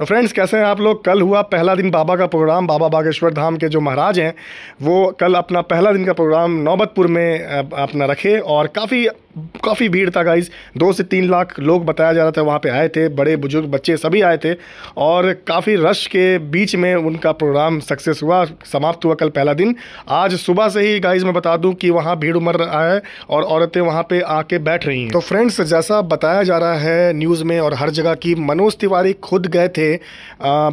तो फ्रेंड्स कैसे हैं आप लोग कल हुआ पहला दिन बाबा का प्रोग्राम बाबा बागेश्वर धाम के जो महाराज हैं वो कल अपना पहला दिन का प्रोग्राम नौबतपुर में अपना रखे और काफ़ी काफ़ी भीड़ था गाइज दो से तीन लाख लोग बताया जा रहा था वहाँ पे आए थे बड़े बुजुर्ग बच्चे सभी आए थे और काफ़ी रश के बीच में उनका प्रोग्राम सक्सेस हुआ समाप्त हुआ कल पहला दिन आज सुबह से ही गाइज मैं बता दूं कि वहाँ भीड़ उमड़ रहा है और औरतें वहाँ पे आके बैठ रही हैं तो फ्रेंड्स जैसा बताया जा रहा है न्यूज़ में और हर जगह की मनोज तिवारी खुद गए थे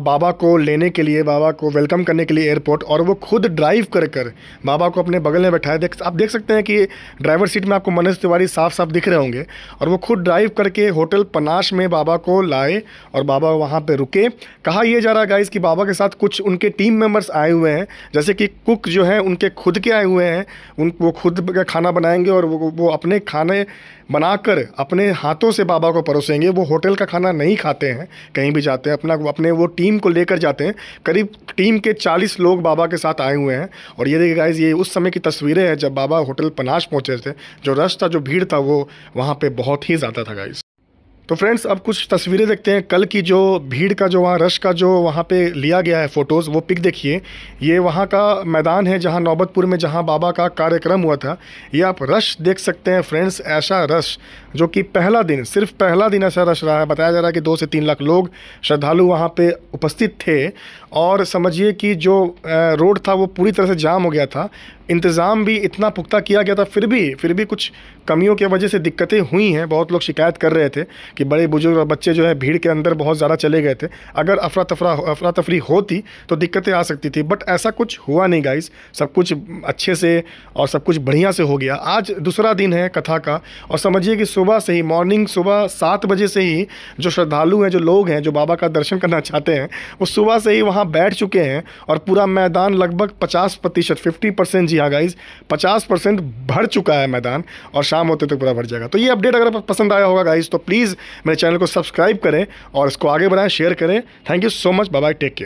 बाबा को लेने के लिए बाबा को वेलकम करने के लिए एयरपोर्ट और वो खुद ड्राइव कर कर बाबा को अपने बगल में बैठाए आप देख सकते हैं कि ड्राइवर सीट में आपको मनोज तिवारी साफ साफ दिख रहे होंगे और वो खुद ड्राइव करके होटल पनाश में बाबा को लाए और बाबा वहाँ पे रुके कहा यह जा रहा है गाइस कि बाबा के साथ कुछ उनके टीम मेम्बर्स आए हुए हैं जैसे कि कुक जो हैं उनके खुद के आए हुए हैं उन वो खुद का खाना बनाएंगे और वो, वो अपने खाने बनाकर अपने हाथों से बाबा को परोसेंगे वो होटल का खाना नहीं खाते हैं कहीं भी जाते हैं अपना अपने वो टीम को लेकर जाते हैं करीब टीम के चालीस लोग बाबा के साथ आए हुए हैं और ये देखिए गाइज ये उस समय की तस्वीरें हैं जब बाबा होटल पनाश पहुँचे थे जो रश था जो भीड़ भीड़ था वो वहाँ पे बहुत ही ज़्यादा था गाइस तो फ्रेंड्स अब कुछ तस्वीरें देखते हैं कल की जो भीड़ का जो वहाँ रश का जो वहाँ पे लिया गया है फ़ोटोज़ वो पिक देखिए ये वहाँ का मैदान है जहाँ नौबतपुर में जहाँ बाबा का कार्यक्रम हुआ था ये आप रश देख सकते हैं फ्रेंड्स ऐसा रश जो कि पहला दिन सिर्फ पहला दिन ऐसा रश रहा है बताया जा रहा है कि दो से तीन लाख लोग श्रद्धालु वहाँ पर उपस्थित थे और समझिए कि जो रोड था वो पूरी तरह से जाम हो गया था इंतज़ाम भी इतना पुख्ता किया गया था फिर भी फिर भी कुछ कमियों की वजह से दिक्कतें हुई हैं बहुत लोग शिकायत कर रहे थे कि बड़े बुजुर्ग और बच्चे जो है भीड़ के अंदर बहुत ज़्यादा चले गए थे अगर अफरा तफरा अफरा तफरी होती तो दिक्कतें आ सकती थी बट ऐसा कुछ हुआ नहीं गाइस सब कुछ अच्छे से और सब कुछ बढ़िया से हो गया आज दूसरा दिन है कथा का और समझिए कि सुबह से ही मॉर्निंग सुबह सात बजे से ही जो श्रद्धालु हैं जो लोग हैं जो बाबा का दर्शन करना चाहते हैं वो सुबह से ही वहाँ बैठ चुके हैं और पूरा मैदान लगभग पचास प्रतिशत फिफ्टी परसेंट जी हाँ गाइज पचास परसेंट भर चुका है मैदान और शाम होते तक तो पूरा भर जाएगा तो ये अपडेट अगर पसंद आया होगा गाइज तो प्लीज़ मेरे चैनल को सब्सक्राइब करें और इसको आगे बढ़ाएं शेयर करें thank you so much bye take care